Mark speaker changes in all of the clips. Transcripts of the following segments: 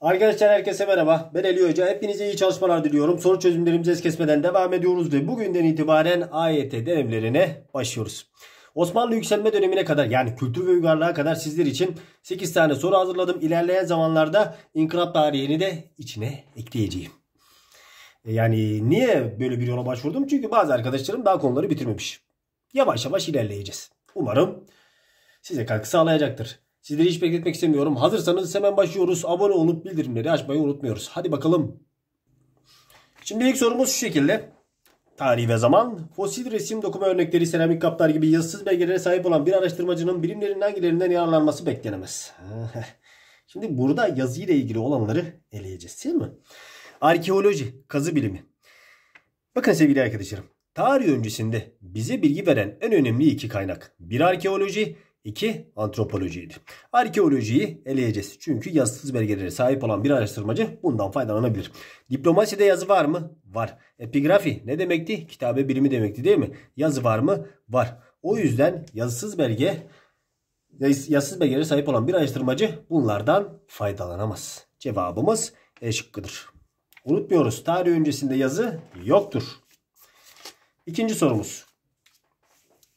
Speaker 1: Arkadaşlar herkese merhaba. Ben Ali Hoca. Hepinize iyi çalışmalar diliyorum. Soru çözümlerimizi es kesmeden devam ediyoruz ve bugünden itibaren AYT denemlerine başlıyoruz. Osmanlı yükselme dönemine kadar yani kültür ve uygarlığa kadar sizler için 8 tane soru hazırladım. İlerleyen zamanlarda inkılap tarihini de içine ekleyeceğim. E, yani niye böyle bir yola başvurdum? Çünkü bazı arkadaşlarım daha konuları bitirmemiş. Yavaş yavaş ilerleyeceğiz. Umarım size katkı sağlayacaktır. Sizleri hiç bekletmek istemiyorum. Hazırsanız hemen başlıyoruz. Abone olup bildirimleri açmayı unutmuyoruz. Hadi bakalım. Şimdi ilk sorumuz şu şekilde. Tarih ve zaman. Fosil resim dokuma örnekleri, seramik kaplar gibi yazısız belgelere sahip olan bir araştırmacının bilimlerin hangilerinden yararlanması beklenemez. Şimdi burada yazıyla ilgili olanları eleyeceğiz değil mi? Arkeoloji, kazı bilimi. Bakın sevgili arkadaşlarım. Tarih öncesinde bize bilgi veren en önemli iki kaynak. Bir arkeoloji, 2. Antropolojiydi. Arkeolojiyi eleyeceğiz. Çünkü yazısız belgelere sahip olan bir araştırmacı bundan faydalanabilir. Diplomaside yazı var mı? Var. Epigrafi ne demekti? Kitabe birimi demekti değil mi? Yazı var mı? Var. O yüzden yazısız belge yazısız belgelere sahip olan bir araştırmacı bunlardan faydalanamaz. Cevabımız E şıkkıdır. Unutmuyoruz tarih öncesinde yazı yoktur. İkinci sorumuz.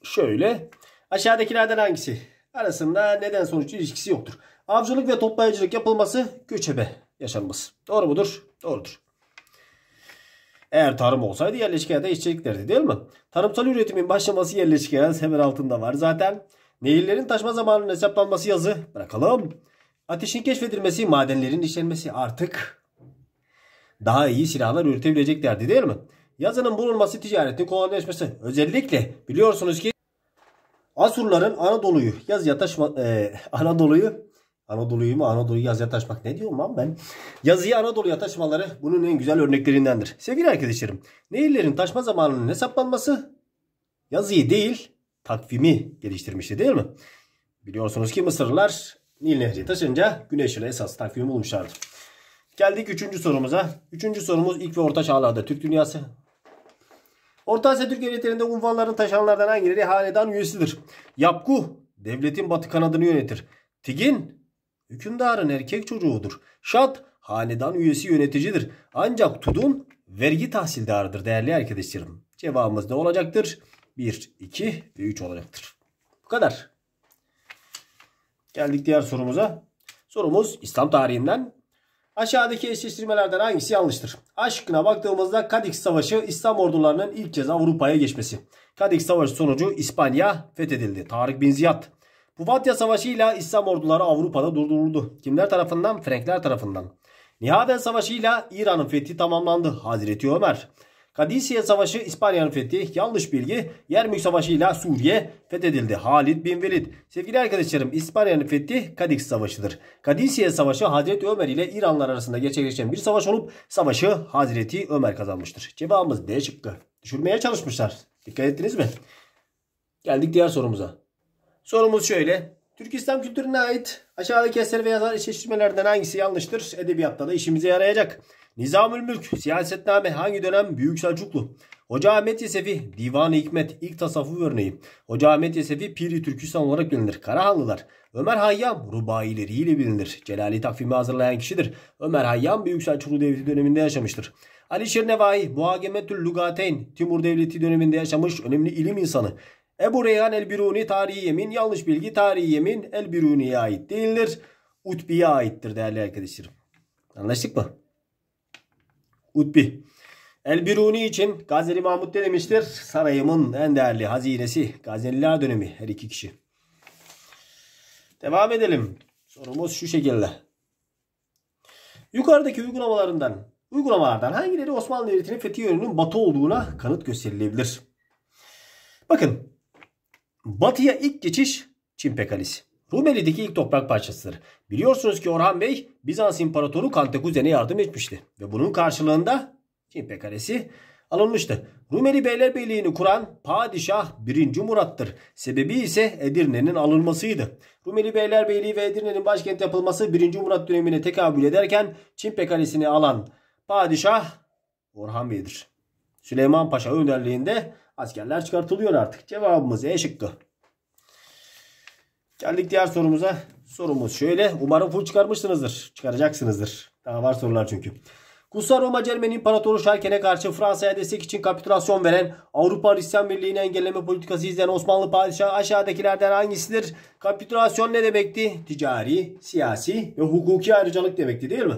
Speaker 1: Şöyle Aşağıdakilerden hangisi? Arasında neden sonuç ilişkisi yoktur. Avcılık ve toplayıcılık yapılması göçebe yaşanması. Doğru mudur? Doğrudur. Eğer tarım olsaydı yerleşik hayata işçilik değil mi? Tarımsal üretimin başlaması yerleşik hayat hemen altında var zaten. Nehirlerin taşma zamanının hesaplanması yazı. Bırakalım. Ateşin keşfedilmesi, madenlerin işlenmesi artık daha iyi silahlar üretebileceklerdi değil mi? Yazının bulunması ticaretin kolaylaşması. Özellikle biliyorsunuz ki Asurların Anadolu'yu yazıya taşma e, Anadolu'yu Anadolu'yu mu Anadolu'yu yazıya taşmak ne diyorum lan ben? Yazıyı Anadolu taşmaları bunun en güzel örneklerindendir. Sevgili arkadaşlarım nehirlerin taşma zamanının hesaplanması yazıyı değil takvimi geliştirmişti değil mi? Biliyorsunuz ki Mısırlılar Nil Nehri taşınca güneş ile esas takvim bulmuşlardı. Geldik üçüncü sorumuza. Üçüncü sorumuz ilk ve orta çağlarda Türk dünyası. Orta Asya Türk devletlerinde unvanlarını taşıyanlardan hangileri hanedan üyesidir? Yapkuh devletin batı kanadını yönetir. Tigin hükümdarın erkek çocuğudur. Şat hanedan üyesi yöneticidir. Ancak Tudun vergi tahsildarıdır değerli arkadaşlarım. Cevabımız ne olacaktır? 1, 2 ve 3 olacaktır. Bu kadar. Geldik diğer sorumuza. Sorumuz İslam tarihinden Aşağıdaki eşleştirmelerden hangisi yanlıştır? Aşkına baktığımızda Kadix Savaşı İslam ordularının ilk kez Avrupa'ya geçmesi. Kadix Savaşı sonucu İspanya fethedildi. Tarık bin Ziyad. Pufatya Savaşı ile İslam orduları Avrupa'da durduruldu. Kimler tarafından? Frankler tarafından. Nihaven Savaşı ile İran'ın fethi tamamlandı. Hazreti Ömer. Kadisiye Savaşı İspanya'nın fethi. Yanlış bilgi. Yermük Savaşı ile Suriye fethedildi. Halid bin Velid. Sevgili arkadaşlarım İspanya'nın fethi Kadix Savaşı'dır. Kadisiye Savaşı Hazreti Ömer ile İranlar arasında gerçekleşen bir savaş olup savaşı Hazreti Ömer kazanmıştır. Cevabımız D şıkkı. Düşürmeye çalışmışlar. Dikkat ettiniz mi? Geldik diğer sorumuza. Sorumuz şöyle. Türk İslam kültürüne ait aşağıdaki eser ve yazar eşleştirmelerden hangisi yanlıştır? Edebiyatta da işimize yarayacak. Nizamül Mülk, Siyasetname hangi dönem? Büyük Selçuklu. Hoca Ahmet Yesevi Divan-ı Hikmet, ilk tasavvuf örneği. Hoca Ahmet Yesevi Piri Türküsan olarak bilinir. Karahanlılar. Ömer Hayyam, ile bilinir. Celali takvimi hazırlayan kişidir. Ömer Hayyam, Büyük Selçuklu Devleti döneminde yaşamıştır. Ali Şirnevai, Muhakemetül Lugateyn, Timur Devleti döneminde yaşamış önemli ilim insanı. Ebu Reyhan el-Biruni tarihi yemin, yanlış bilgi tarihi yemin el-Biruni'ye ait değildir. Utbi'ye aittir değerli arkadaşlarım. Anlaştık mı? Utbi. El Biruni için Gazeli Mahmut ne demiştir? Sarayımın en değerli hazinesi Gazeliler dönemi her iki kişi. Devam edelim. Sorumuz şu şekilde. Yukarıdaki uygulamalarından uygulamalardan hangileri Osmanlı Devleti'nin fetih yönünün batı olduğuna kanıt gösterilebilir? Bakın Batı'ya ilk geçiş Çin Pekalisi. Rumeli'deki ilk toprak parçasıdır. Biliyorsunuz ki Orhan Bey Bizans İmparatoru Kantekuzene yardım etmişti. Ve bunun karşılığında Çimpe Kalesi alınmıştı. Rumeli Beylerbeyliğini kuran Padişah 1. Murat'tır. Sebebi ise Edirne'nin alınmasıydı. Rumeli Beylerbeyliği ve Edirne'nin başkent yapılması 1. Murat dönemine tekabül ederken Çimpe Kalesi'ni alan Padişah Orhan Bey'dir. Süleyman Paşa önderliğinde askerler çıkartılıyor artık. Cevabımız E şıkkı. Geldik diğer sorumuza. Sorumuz şöyle. Umarım full çıkarmışsınızdır. Çıkaracaksınızdır. Daha var sorular çünkü. Kutsal Roma Cermen İmparatoru Şarken'e karşı Fransa'ya destek için kapitülasyon veren Avrupa Hristiyan Birliği'ni engelleme politikası izleyen Osmanlı padişahı aşağıdakilerden hangisidir? Kapitülasyon ne demekti? Ticari, siyasi ve hukuki ayrıcalık demekti değil mi?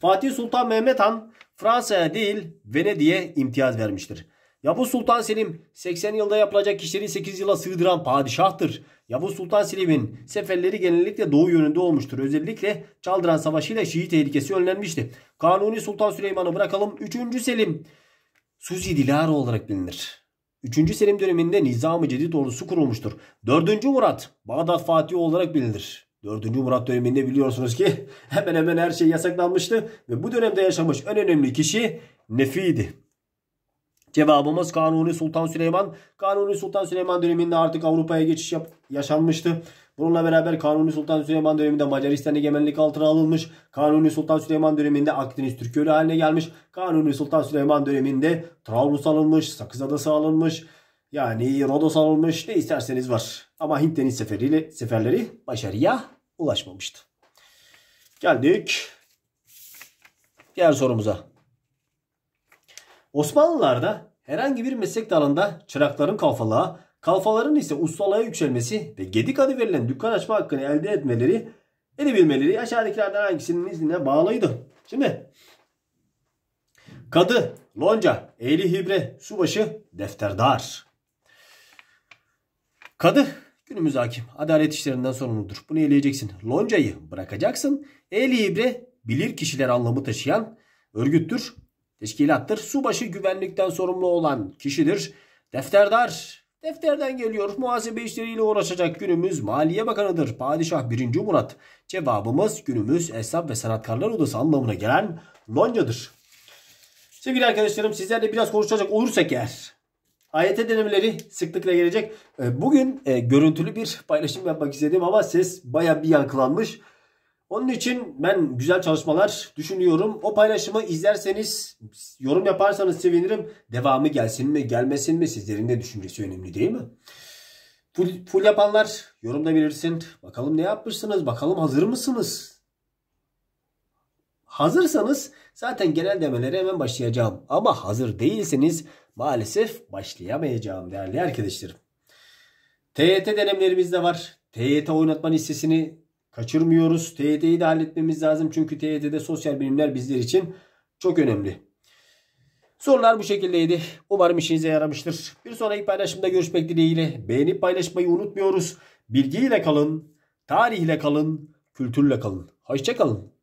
Speaker 1: Fatih Sultan Mehmet Han Fransa'ya değil Venedik'e imtiyaz vermiştir. Yavuz Sultan Selim 80 yılda yapılacak işleri 8 yıla sığdıran padişahtır. Yavuz Sultan Selim'in seferleri genellikle doğu yönünde olmuştur. Özellikle Çaldıran Savaşı ile Şii tehlikesi önlenmişti. Kanuni Sultan Süleyman'ı bırakalım. 3. Selim Suzi Dilara olarak bilinir. 3. Selim döneminde Nizam-ı Cedid ordusu kurulmuştur. 4. Murat Bağdat Fatih olarak bilinir. 4. Murat döneminde biliyorsunuz ki hemen hemen her şey yasaklanmıştı ve bu dönemde yaşamış en önemli kişi Nefi'ydi. Cevabımız Kanuni Sultan Süleyman. Kanuni Sultan Süleyman döneminde artık Avrupa'ya geçiş yap yaşanmıştı. Bununla beraber Kanuni Sultan Süleyman döneminde Macaristan egemenlik altına alınmış. Kanuni Sultan Süleyman döneminde Akdeniz Türkölü haline gelmiş. Kanuni Sultan Süleyman döneminde Trablus alınmış, Sakız Adası alınmış. Yani Rodos alınmış ne isterseniz var. Ama Hint deniz seferiyle, seferleri başarıya ulaşmamıştı. Geldik diğer sorumuza. Osmanlılarda herhangi bir meslek dalında çırakların kalfalığa, kalfaların ise ustalığa yükselmesi ve gedik adı verilen dükkan açma hakkını elde etmeleri, edebilmeleri aşağıdakilerden hangisinin iznine bağlıydı? Şimdi kadı, lonca, eğli hibre, subaşı, defterdar. Kadı günümüz hakim. Adalet işlerinden sorumludur. Bunu eleyeceksin. Loncayı bırakacaksın. Ehli hibre bilir kişiler anlamı taşıyan örgüttür. Teşkilattır. Subaşı güvenlikten sorumlu olan kişidir. Defterdar. Defterden geliyor. Muhasebe işleriyle uğraşacak günümüz Maliye Bakanı'dır. Padişah 1. Murat. Cevabımız günümüz Esnaf ve Sanatkarlar Odası anlamına gelen Lonca'dır. Sevgili arkadaşlarım sizlerle biraz konuşacak olursak eğer AYT denemeleri sıklıkla gelecek. Ee, bugün e, görüntülü bir paylaşım yapmak istedim ama ses baya bir yankılanmış. Onun için ben güzel çalışmalar düşünüyorum. O paylaşımı izlerseniz, yorum yaparsanız sevinirim. Devamı gelsin mi, gelmesin mi sizlerin de düşüncesi önemli değil mi? Full, full yapanlar yorumda bilirsin. Bakalım ne yapmışsınız, bakalım hazır mısınız? Hazırsanız zaten genel demelere hemen başlayacağım. Ama hazır değilseniz maalesef başlayamayacağım değerli arkadaşlarım. TYT denemlerimiz de var. TYT oynatma listesini kaçırmıyoruz. TYT'yi de halletmemiz lazım. Çünkü TYT'de sosyal bilimler bizler için çok önemli. Sorular bu şekildeydi. Umarım işinize yaramıştır. Bir sonraki paylaşımda görüşmek dileğiyle. Beğenip paylaşmayı unutmuyoruz. Bilgiyle kalın, tarihle kalın, kültürle kalın. Hoşçakalın.